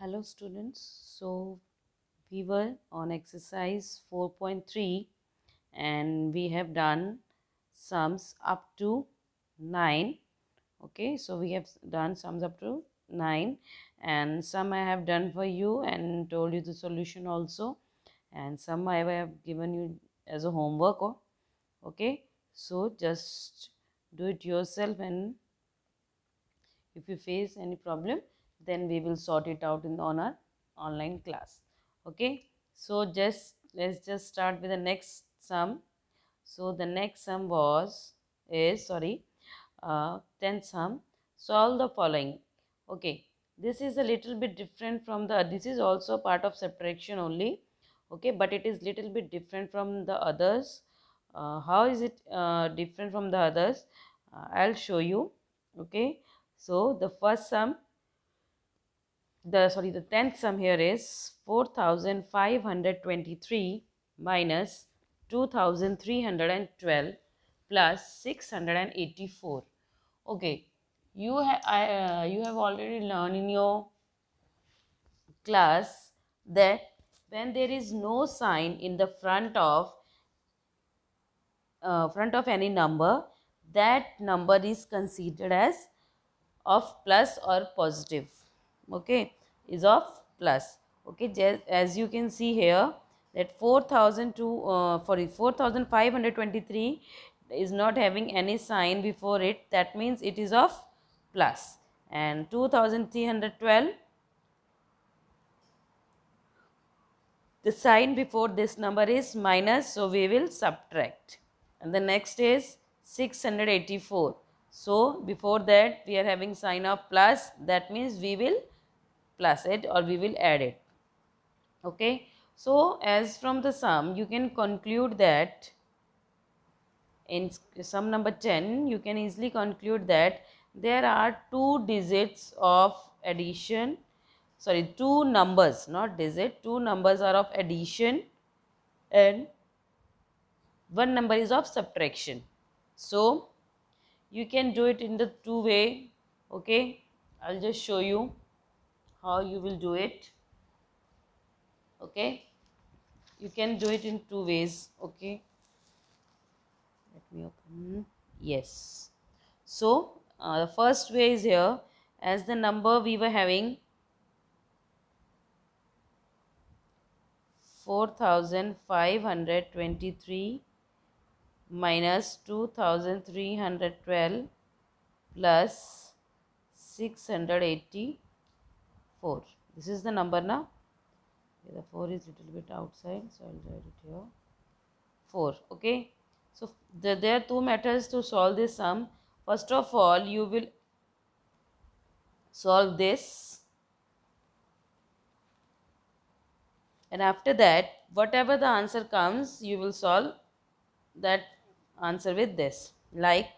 hello students so we were on exercise 4.3 and we have done sums up to 9 okay so we have done sums up to 9 and some i have done for you and told you the solution also and some i have given you as a homework oh, okay so just do it yourself and if you face any problem then we will sort it out in on our online class okay so just let's just start with the next sum so the next sum was is sorry uh, 10th sum solve the following okay this is a little bit different from the this is also part of subtraction only okay but it is little bit different from the others uh, how is it uh, different from the others uh, i'll show you okay so the first sum the sorry the 10th sum here is 4523 minus 2312 plus 684 okay you have uh, you have already learned in your class that when there is no sign in the front of uh, front of any number that number is considered as of plus or positive okay is of plus okay just as you can see here that four thousand two uh, for 4523 is not having any sign before it that means it is of plus and 2312 the sign before this number is minus so we will subtract and the next is 684 so before that we are having sign of plus that means we will plus it or we will add it okay so as from the sum you can conclude that in sum number 10 you can easily conclude that there are two digits of addition sorry two numbers not digit two numbers are of addition and one number is of subtraction so you can do it in the two way okay i'll just show you how you will do it okay you can do it in two ways okay let me open yes so uh, the first way is here as the number we were having 4523 minus 2312 plus 680 4 this is the number now okay, the 4 is little bit outside so i'll write it here 4 okay so the, there are two methods to solve this sum first of all you will solve this and after that whatever the answer comes you will solve that answer with this like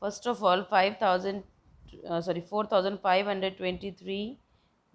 first of all 5000 uh, sorry 4523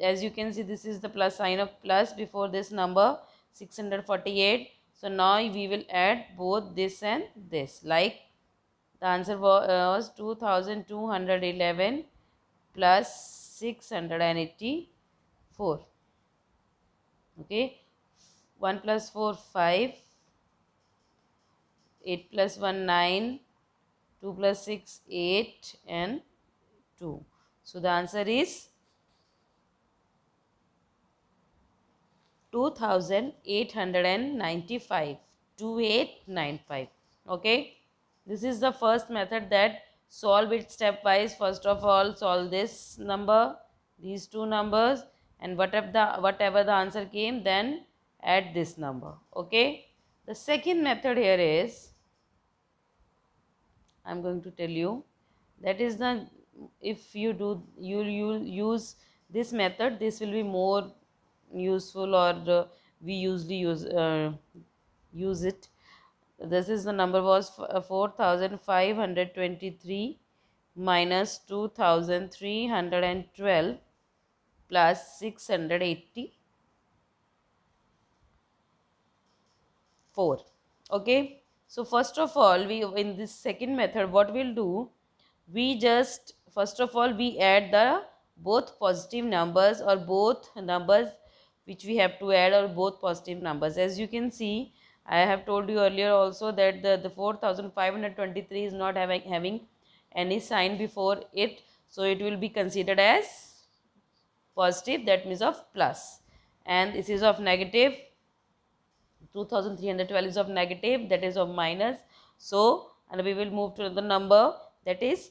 as you can see this is the plus sign of plus before this number 648 so now we will add both this and this like the answer uh, was 2211 plus 684 okay 1 plus 4 5 8 plus 1 9 2 plus 6 8 and 2 so the answer is 2895 2895 okay this is the first method that solve it stepwise first of all solve this number these two numbers and whatever the whatever the answer came then add this number okay the second method here is i'm going to tell you that is the if you do you you use this method this will be more useful or uh, we usually use uh, use it this is the number was uh, 4523 minus 2312 plus 684 okay so first of all we in this second method what we'll do we just first of all we add the both positive numbers or both numbers which we have to add are both positive numbers. As you can see, I have told you earlier also that the, the 4523 is not having, having any sign before it. So it will be considered as positive that means of plus and this is of negative 2312 is of negative that is of minus. So and we will move to the number that is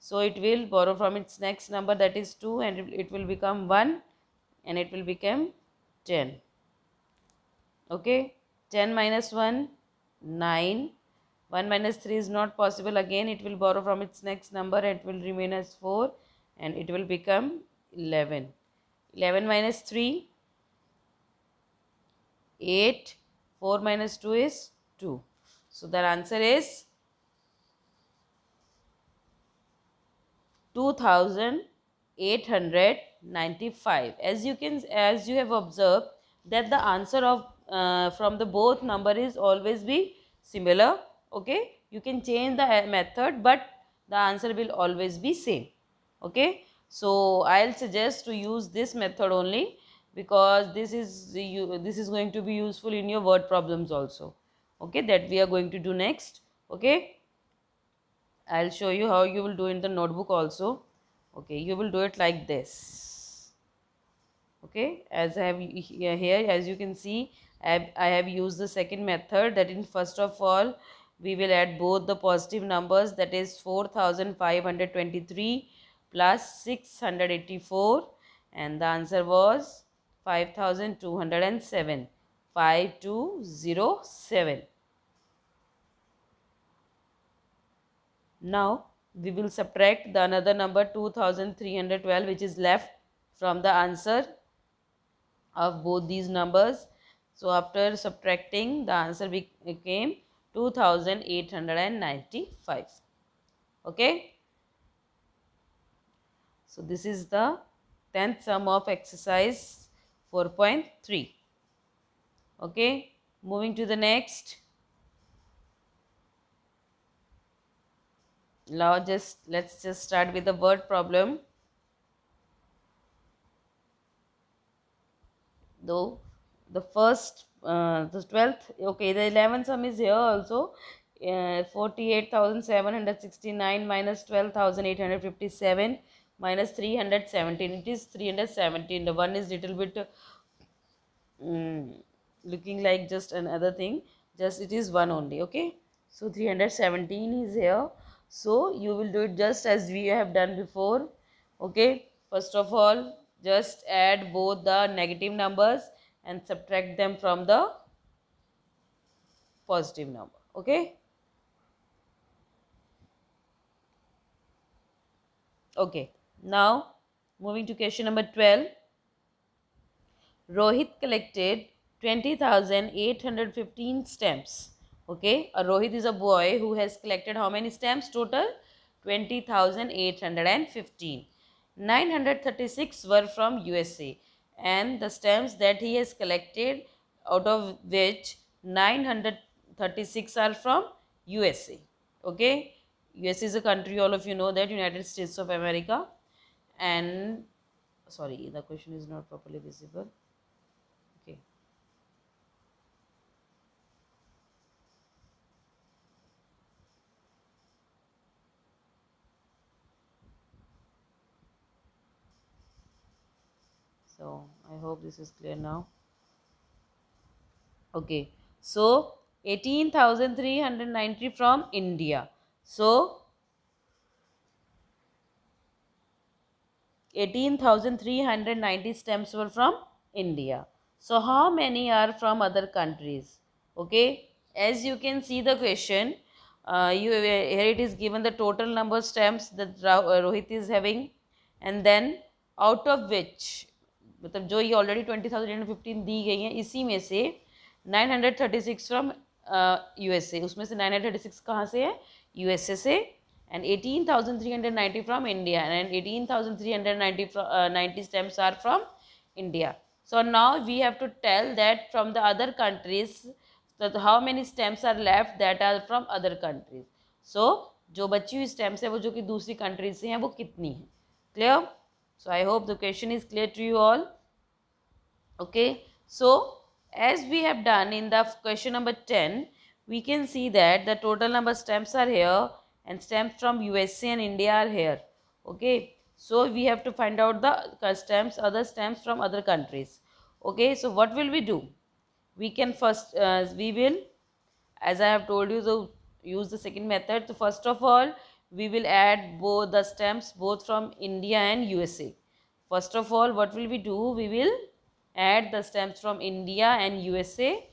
So it will borrow from its next number that is 2 and it will become 1 and it will become 10. Okay. 10 minus 1, 9. 1 minus 3 is not possible. Again it will borrow from its next number it will remain as 4 and it will become 11. 11 minus 3, 8. 4 minus 2 is 2. So, the answer is 2895 as you can as you have observed that the answer of uh, from the both number is always be similar okay you can change the uh, method but the answer will always be same okay so i'll suggest to use this method only because this is you this is going to be useful in your word problems also okay that we are going to do next okay I'll show you how you will do in the notebook also okay you will do it like this okay as I have here as you can see I have, I have used the second method that in first of all we will add both the positive numbers that is 4523 plus 684 and the answer was 5207 5207 Now we will subtract the another number 2312 which is left from the answer of both these numbers. So after subtracting the answer became 2895. Okay. So this is the 10th sum of exercise 4.3. Okay. Moving to the next. now just let's just start with the word problem though the first uh, the 12th okay the 11th sum is here also uh, 48769 minus 12857 minus 317 it is 317 the one is little bit um, looking like just another thing just it is one only okay so 317 is here so you will do it just as we have done before okay first of all just add both the negative numbers and subtract them from the positive number okay okay now moving to question number 12 rohit collected 20815 stamps Okay, a Rohit is a boy who has collected how many stamps total? 20,815. 936 were from USA and the stamps that he has collected out of which 936 are from USA. Okay, USA is a country all of you know that United States of America and sorry the question is not properly visible. so i hope this is clear now okay so 18390 from india so 18390 stamps were from india so how many are from other countries okay as you can see the question uh, you here it is given the total number of stamps that uh, Rohit is having and then out of which मतलब जो ये already twenty thousand and fifteen दी गई हैं इसी में से nine hundred thirty six from U S A उसमें से नाइन हंड्रेड थर्टी सिक्स कहाँ से है यू एस ए से and eighteen thousand three hundred ninety from India and eighteen thousand three hundred ninety ninety stamps are from India so now we have to tell that from the other countries how many stamps are left left are from other countries so जो बची हुई stamps हैं वो जो कि दूसरी countries से हैं वो कितनी हैं clear So, I hope the question is clear to you all. Okay. So, as we have done in the question number 10, we can see that the total number stamps are here and stamps from USA and India are here. Okay. So, we have to find out the stamps, other stamps from other countries. Okay. So, what will we do? We can first, uh, we will, as I have told you, so use the second method. So, first of all, we will add both the stamps both from India and USA. First of all, what will we do? We will add the stamps from India and USA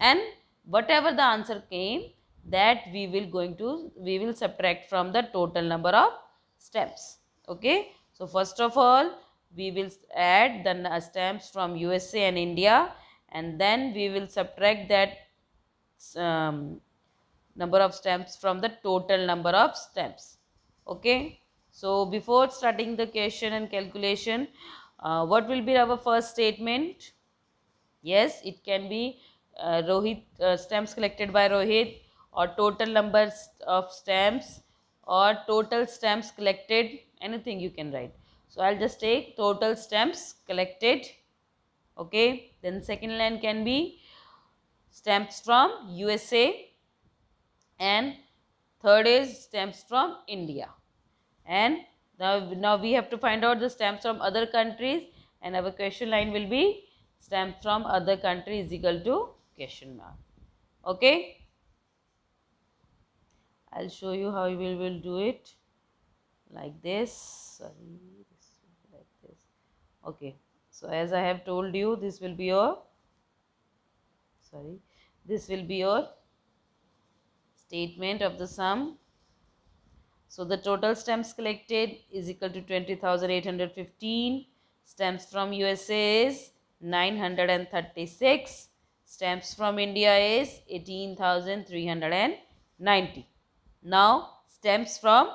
and whatever the answer came that we will going to, we will subtract from the total number of stamps. Okay. So, first of all, we will add the stamps from USA and India and then we will subtract that um, number of stamps from the total number of stamps okay so before starting the question and calculation uh, what will be our first statement yes it can be uh, rohit uh, stamps collected by rohit or total numbers of stamps or total stamps collected anything you can write so i'll just take total stamps collected okay then second line can be stamps from usa and third is stamps from India and now, now we have to find out the stamps from other countries and our question line will be stamps from other country is equal to question mark okay I'll show you how we will, do it like this sorry like this okay so as I have told you this will be your sorry this will be your statement of the sum. So the total stamps collected is equal to 20,815. Stamps from USA is 936. Stamps from India is 18,390. Now stamps from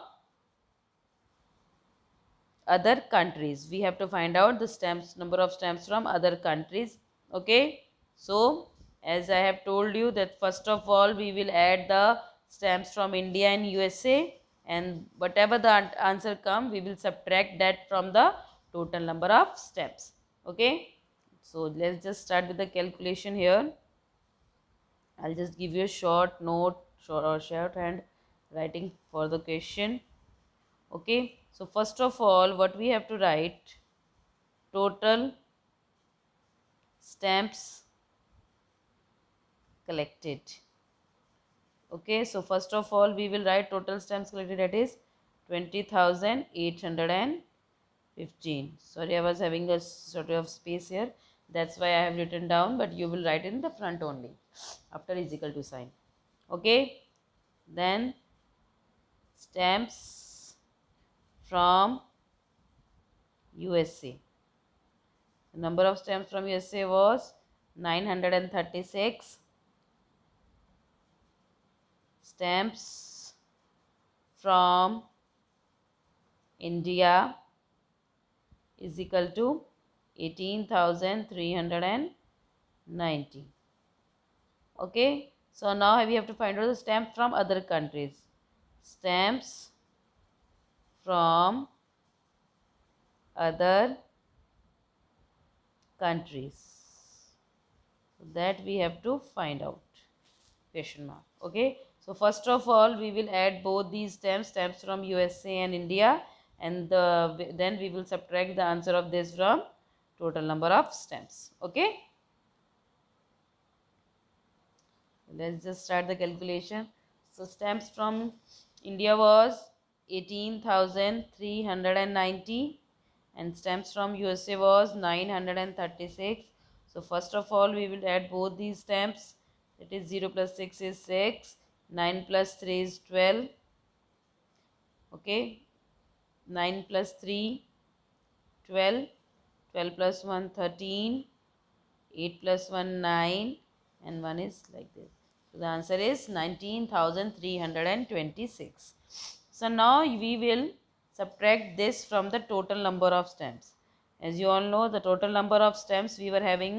other countries. We have to find out the stamps number of stamps from other countries. Okay. So as I have told you that first of all we will add the stamps from India and USA and whatever the answer come we will subtract that from the total number of stamps okay so let's just start with the calculation here I'll just give you a short note short or hand writing for the question okay so first of all what we have to write total stamps collected okay so first of all we will write total stamps collected that is 20815 sorry i was having a sort of space here that's why i have written down but you will write in the front only after is equal to sign okay then stamps from usa the number of stamps from usa was 936 stamps from India is equal to 18,390. Okay. So now we have to find out the stamp from other countries. Stamps from other countries. So that we have to find out. Question mark. Okay. So first of all, we will add both these stamps, stamps from USA and India and the, then we will subtract the answer of this from total number of stamps. Okay. Let's just start the calculation. So stamps from India was 18,390 and stamps from USA was 936. So first of all, we will add both these stamps. It is 0 plus 6 is 6 9 plus 3 is 12 okay 9 plus 3 12 12 plus 1 13 8 plus 1 9 and 1 is like this so the answer is 19326 so now we will subtract this from the total number of stamps as you all know the total number of stamps we were having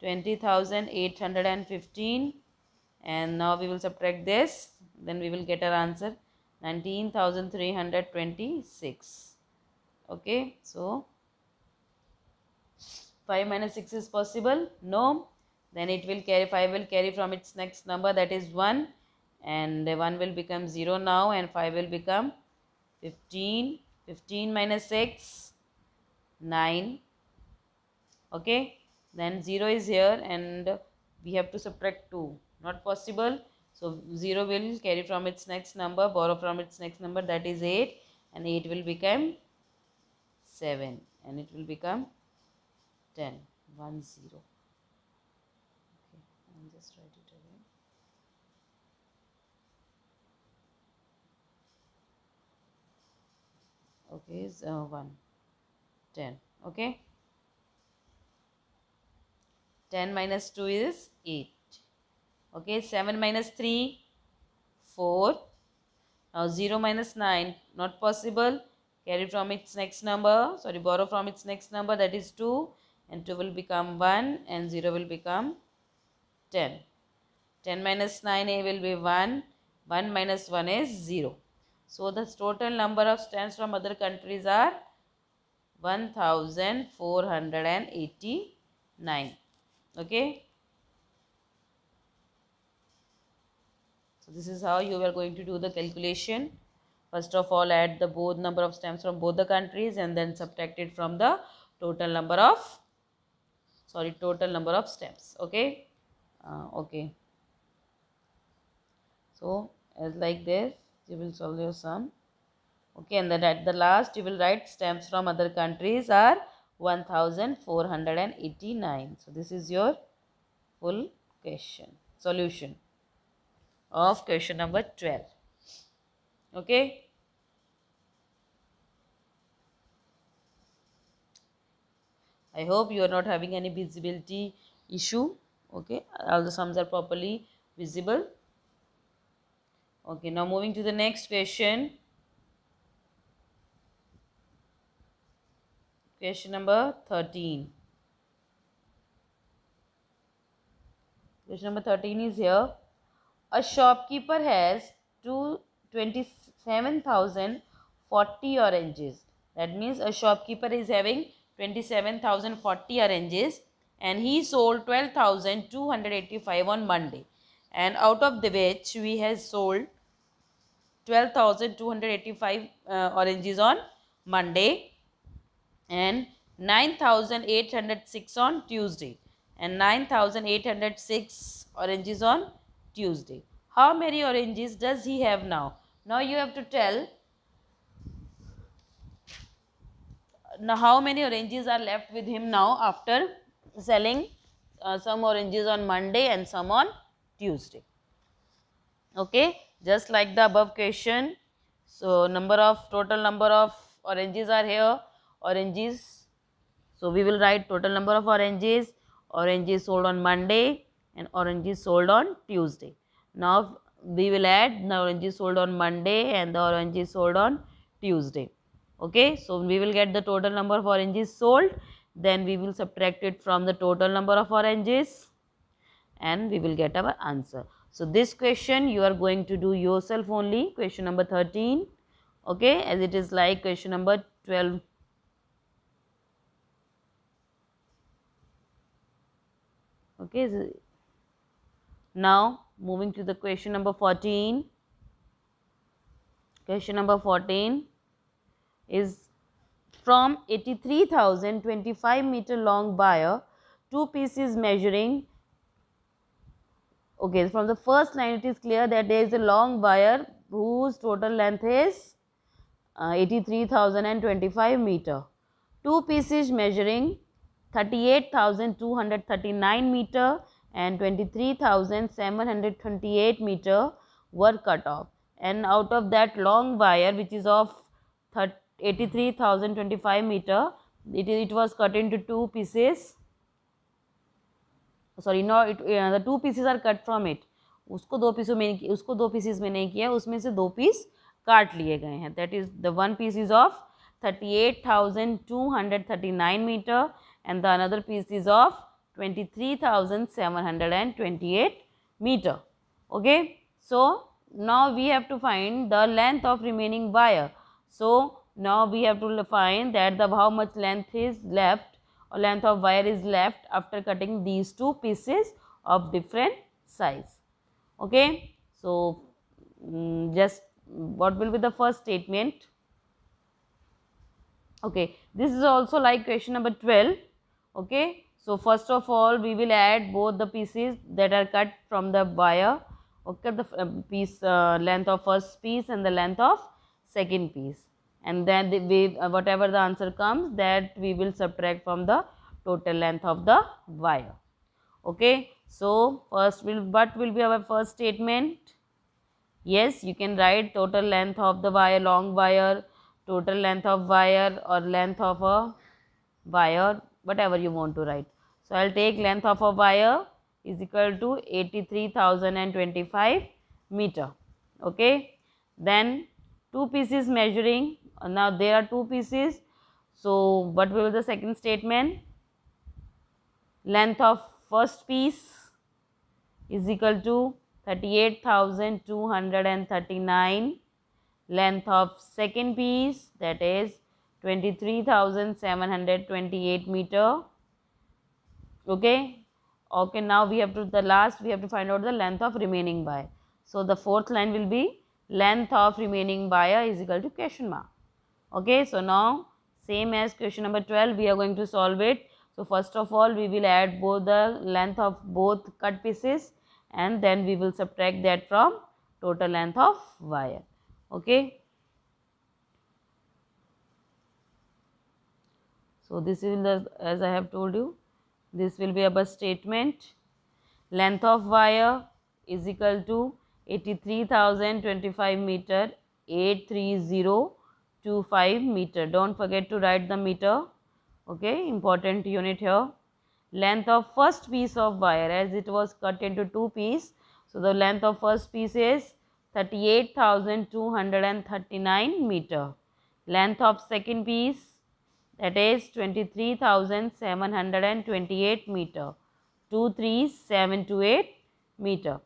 20815 and now we will subtract this then we will get our answer 19326 okay so 5 minus 6 is possible no then it will carry 5 will carry from its next number that is 1 and 1 will become 0 now and 5 will become 15 15 minus 6 9 okay then 0 is here and we have to subtract 2 not possible so 0 will carry from its next number borrow from its next number that is 8 and 8 will become 7 and it will become 10 1 0 okay i'll just write it again okay so uh, 1 10 okay 10 minus 2 is 8 okay 7 minus 3 4 now 0 minus 9 not possible carry from its next number sorry borrow from its next number that is 2 and 2 will become 1 and 0 will become 10 10 minus 9a will be 1 1 minus 1 is 0 so the total number of stands from other countries are 1489 okay So this is how you are going to do the calculation. First of all add the both number of stamps from both the countries and then subtract it from the total number of sorry total number of stamps. Okay. Uh, okay. So as like this you will solve your sum. Okay and then at the last you will write stamps from other countries are 1489. So this is your full question solution of question number 12. Okay. I hope you are not having any visibility issue. Okay. All the sums are properly visible. Okay. Now moving to the next question. Question number 13. Question number 13 is here. A shopkeeper has two twenty-seven thousand forty oranges. That means a shopkeeper is having twenty-seven thousand forty oranges and he sold 12,285 on Monday. And out of the which we has sold 12,285 uh, oranges on Monday and 9,806 on Tuesday and 9,806 oranges on Tuesday. How many oranges does he have now? Now you have to tell now how many oranges are left with him now after selling uh, some oranges on Monday and some on Tuesday. Okay, just like the above question. So number of total number of oranges are here. Oranges. So we will write total number of oranges. Oranges sold on Monday and oranges sold on Tuesday. Now we will add the oranges sold on Monday and the oranges sold on Tuesday. Okay, so we will get the total number of oranges sold. Then we will subtract it from the total number of oranges and we will get our answer. So this question you are going to do yourself only. Question number 13. Okay, as it is like question number 12. Okay, now, moving to the question number 14. Question number 14 is from 83,025 meter long wire, two pieces measuring. Okay, from the first line it is clear that there is a long wire whose total length is uh, 83,025 meter. Two pieces measuring 38,239 meter and 23,738 meter were cut off and out of that long wire which is of 83,025 meter it, it was cut into two pieces Sorry, no, it uh, the two pieces are cut from it. उसको दो पीसों में उसको दो pieces में नहीं किया उसमें से दो पीस काट लिए गए हैं that is the one piece is of thirty eight thousand two hundred thirty nine meter and the another piece is of 23,728 meter. Okay. So, now we have to find the length of remaining wire. So, now we have to find that the how much length is left or length of wire is left after cutting these two pieces of different size. Okay. So, mm, just what will be the first statement? Okay. This is also like question number 12. Okay. So first of all we will add both the pieces that are cut from the wire okay the uh, piece uh, length of first piece and the length of second piece and then the, we uh, whatever the answer comes that we will subtract from the total length of the wire okay so first will what will be our first statement yes you can write total length of the wire long wire total length of wire or length of a wire whatever you want to write so, I will take length of a wire is equal to 83,025 meter. Okay. Then two pieces measuring. Now, there are two pieces. So, what will be the second statement? Length of first piece is equal to 38,239. Length of second piece that is 23,728 meter okay okay now we have to the last we have to find out the length of remaining by so the fourth line will be length of remaining buyer is equal to question mark okay so now same as question number 12 we are going to solve it so first of all we will add both the length of both cut pieces and then we will subtract that from total length of wire okay so this is the as i have told you this will be our statement length of wire is equal to 83025 meter 83025 meter don't forget to write the meter okay important unit here length of first piece of wire as it was cut into two pieces. so the length of first piece is 38239 meter length of second piece that is 23,728 meter, 23728 meter.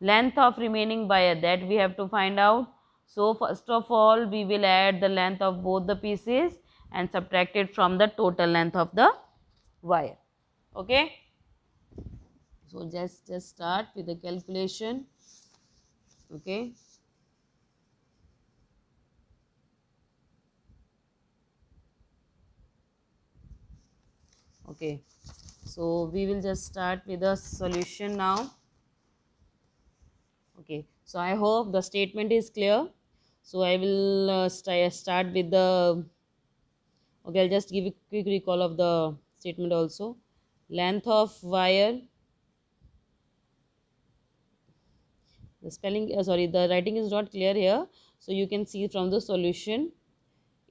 Length of remaining wire that we have to find out. So, first of all we will add the length of both the pieces and subtract it from the total length of the wire. Okay. So, just, just start with the calculation. Okay. okay so we will just start with the solution now okay so i hope the statement is clear so i will uh, start with the okay i'll just give a quick recall of the statement also length of wire the spelling uh, sorry the writing is not clear here so you can see from the solution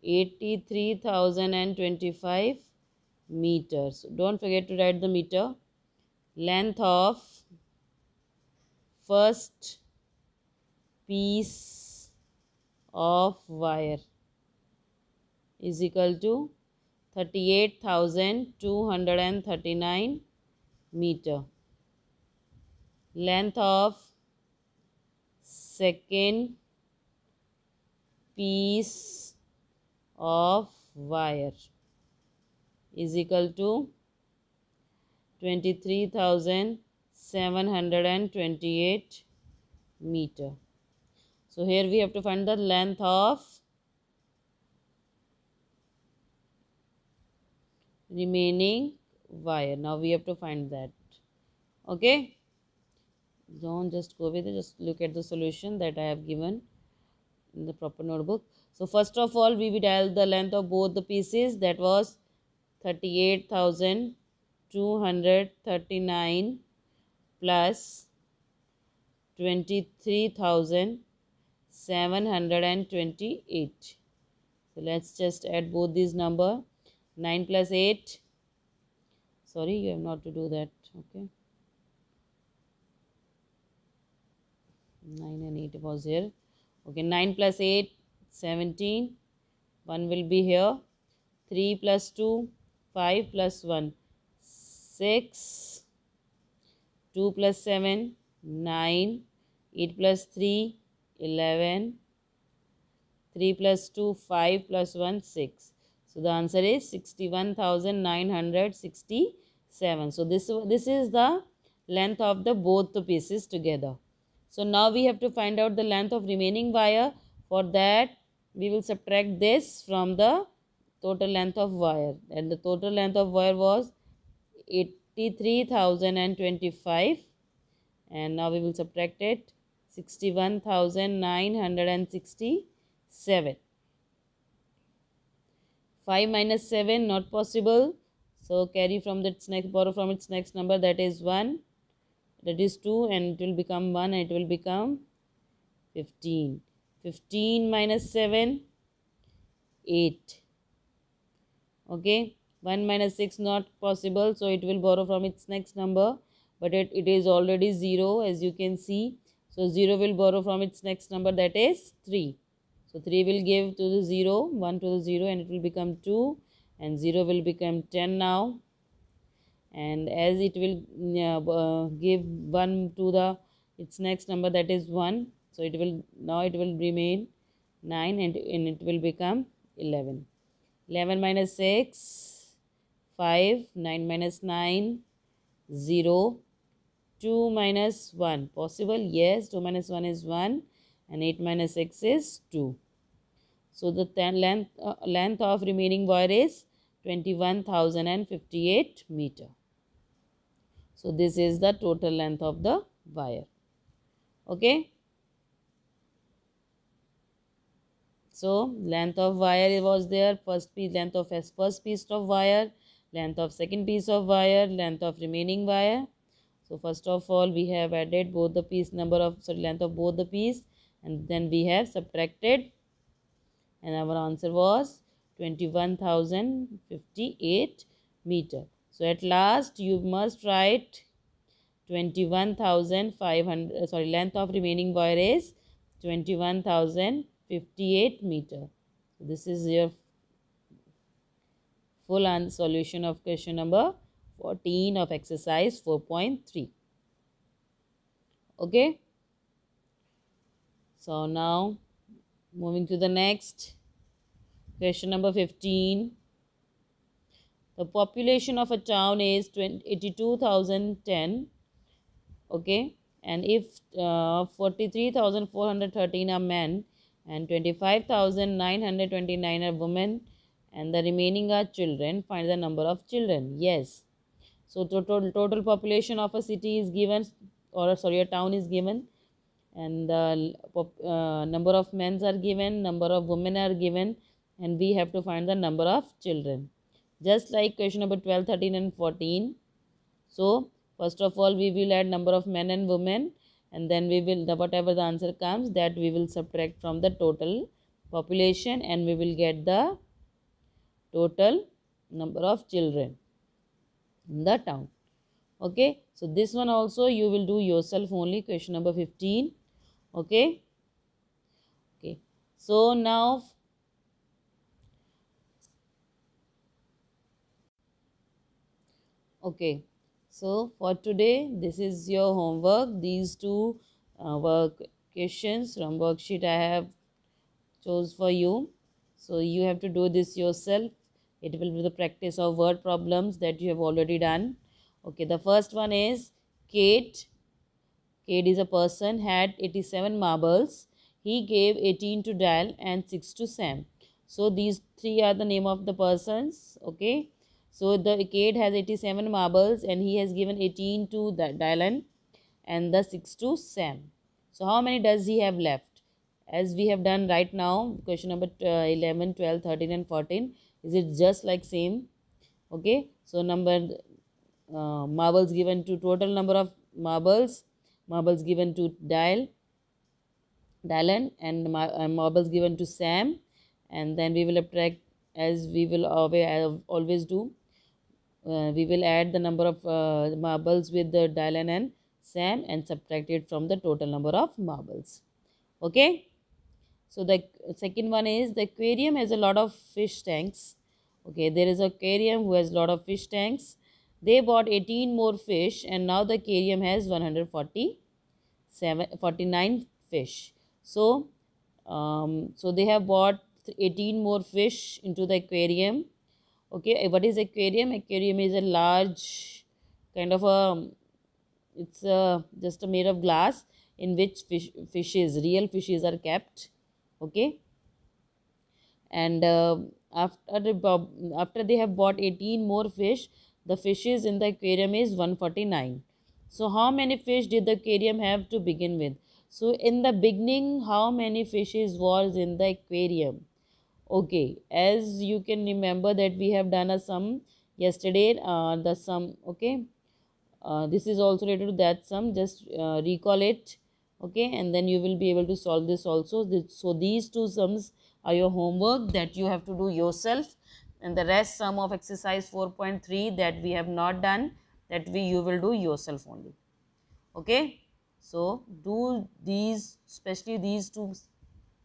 83025 Meter. So don't forget to write the meter length of first piece of wire is equal to 38239 meter length of second piece of wire is equal to 23,728 meter. So here we have to find the length of remaining wire. Now we have to find that. Okay. Don't just go with it. Just look at the solution that I have given in the proper notebook. So first of all, we will dial the length of both the pieces. That was thirty eight thousand two hundred thirty nine plus twenty three thousand seven hundred and twenty eight. So let's just add both these number nine plus eight. Sorry, you have not to do that. Okay. 9 and 8 was here okay 9 plus 8 17 1 will be here 3 plus 2 5 plus 1 6 2 plus 7 9 8 plus 3 11 3 plus 2 5 plus 1 6 so the answer is 61967 so this this is the length of the both the pieces together so now we have to find out the length of remaining wire for that we will subtract this from the total length of wire and the total length of wire was 83025 and now we will subtract it 61967 5 minus 7 not possible so carry from its next borrow from its next number that is 1 that is 2 and it will become 1 and it will become 15 15 minus 7 8 okay 1 minus 6 not possible so it will borrow from its next number but it, it is already 0 as you can see so 0 will borrow from its next number that is 3 so 3 will give to the 0 1 to the 0 and it will become 2 and 0 will become 10 now and as it will uh, uh give 1 to the its next number that is 1 so it will now it will remain 9 and, and it will become 11 11 minus 6, 5, 9 minus 9, 0, 2 minus 1. Possible? Yes, 2 minus 1 is 1 and 8 minus 6 is 2. So, the length, uh, length of remaining wire is 21,058 meter. So, this is the total length of the wire. Okay. so length of wire was there first piece length of first piece of wire length of second piece of wire length of remaining wire so first of all we have added both the piece number of sorry length of both the piece and then we have subtracted and our answer was 21058 meter so at last you must write 21500 sorry length of remaining wire is 21000 58 meter this is your full answer solution of question number 14 of exercise 4.3 okay so now moving to the next question number 15 the population of a town is 82010 okay and if uh, 43413 are men and 25,929 are women and the remaining are children. Find the number of children. Yes. So total, total population of a city is given or sorry a town is given and the uh, number of men are given, number of women are given and we have to find the number of children. Just like question number 12, 13 and 14. So first of all we will add number of men and women and then we will the whatever the answer comes that we will subtract from the total population and we will get the total number of children in the town okay so this one also you will do yourself only question number 15 okay okay so now okay so for today this is your homework these two uh, work questions from worksheet i have chose for you so you have to do this yourself it will be the practice of word problems that you have already done okay the first one is kate kate is a person had 87 marbles he gave 18 to dal and 6 to sam so these three are the name of the persons okay so the Kade has 87 marbles and he has given 18 to the Dylan and the 6 to Sam. So how many does he have left? As we have done right now, question number uh, 11, 12, 13 and 14. Is it just like same? Okay. So number uh, marbles given to total number of marbles. Marbles given to Dial, Dylan and mar uh, marbles given to Sam. And then we will subtract as we will always do uh, we will add the number of uh, marbles with the Dylan and Sam and subtract it from the total number of marbles. Okay. So the second one is the aquarium has a lot of fish tanks. Okay, there is aquarium who has a lot of fish tanks. They bought 18 more fish and now the aquarium has 147, 49 fish. So, um, so they have bought 18 more fish into the aquarium okay eh, what is aquarium aquarium is a large kind of a it's a, just a made of glass in which fish, fishes real fishes are kept okay and uh, after after they have bought 18 more fish the fishes in the aquarium is 149 so how many fish did the aquarium have to begin with so in the beginning how many fishes was in the aquarium okay as you can remember that we have done a sum yesterday uh, the sum okay uh, this is also related to that sum just uh, recall it okay and then you will be able to solve this also so these two sums are your homework that you have to do yourself and the rest sum of exercise 4.3 that we have not done that we you will do yourself only okay so do these especially these two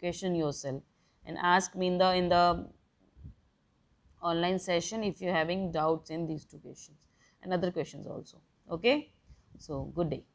question yourself and ask me in the in the online session if you're having doubts in these two questions and other questions also okay so good day